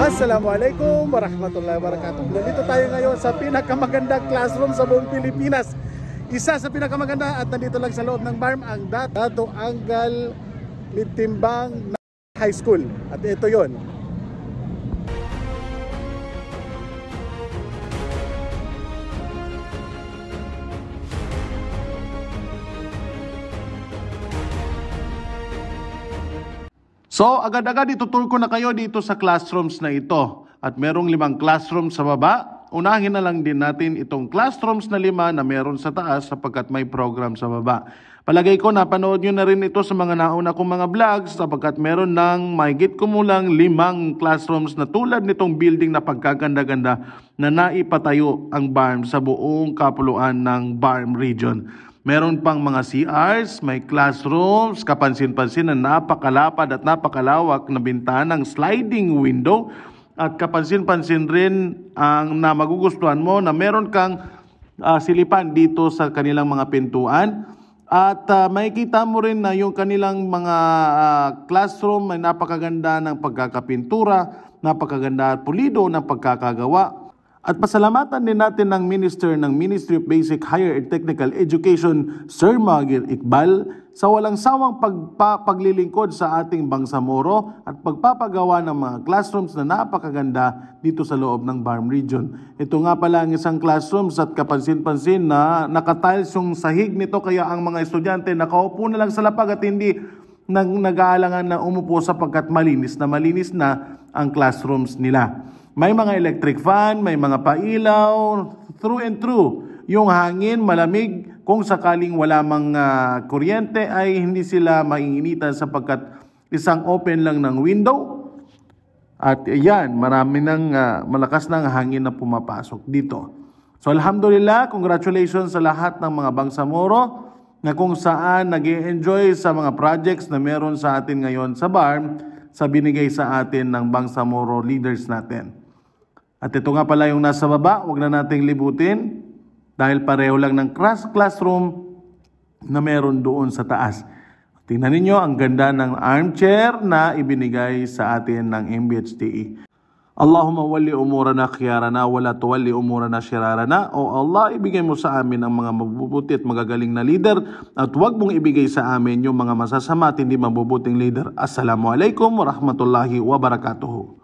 Assalamualaikum warahmatullahi wabarakatuh. Nandito tayo ngayon sa pinakamagandang classroom sa buong Pilipinas. Isa sa pinakamaganda at nandito lang sa loob ng BARM ang Dato Angal Litimbang High School. At ito yon. So agad-agad ituturo ko na kayo dito sa classrooms na ito. At merong limang classroom sa baba. Unahin na lang din natin itong classrooms na lima na meron sa taas sapagkat may program sa baba. Palagay ko napanood nyo na rin ito sa mga nauna kong mga vlogs sapagkat meron ng mahigit kumulang limang classrooms na tulad nitong building na pagkaganda-ganda na naipatayo ang BARM sa buong kapuluan ng BARM region. Meron pang mga CRs, may classrooms, kapansin-pansin na napakalapad at napakalawak na bintanang sliding window at kapansin-pansin rin ang na magugustuhan mo na meron kang uh, silipan dito sa kanilang mga pintuan at uh, makikita mo rin na yung kanilang mga uh, classroom ay napakaganda ng pagkakapintura, napakaganda at pulido ng pagkakagawa at pasalamatan din natin ng Minister ng Ministry of Basic, Higher and Technical Education, Sir Magir Iqbal, sa walang sawang pagpaglilingkod sa ating Bangsamoro at pagpapagawa ng mga classrooms na napakaganda dito sa loob ng Barm Region. Ito nga pala ang isang classrooms at kapansin-pansin na nakatiles yung sahig nito kaya ang mga estudyante nakaupo na lang sa lapag at hindi nag-aalangan na umupo sapagkat malinis na malinis na ang classrooms nila. May mga electric fan, may mga pailaw, through and through. Yung hangin, malamig, kung sakaling wala mang uh, kuryente ay hindi sila maiinitan sapagkat isang open lang ng window. At ayan, marami ng uh, malakas ng hangin na pumapasok dito. So alhamdulillah, congratulations sa lahat ng mga Bangsamoro na kung saan nag enjoy sa mga projects na meron sa atin ngayon sa barn sa binigay sa atin ng Bangsamoro leaders natin. At ito nga pala yung nasa baba, wag na nating libutin dahil pareho lang ng class classroom na meron doon sa taas. Tingnan ninyo ang ganda ng armchair na ibinigay sa atin ng MBHTE. Allahumma wali umurana khiyarana wala tuwali umurana shirarana. O Allah, ibigay mo sa amin ang mga mabubuti at magagaling na leader at huwag mong ibigay sa amin yung mga masasama at hindi mabubuting leader. Assalamualaikum warahmatullahi wabarakatuh.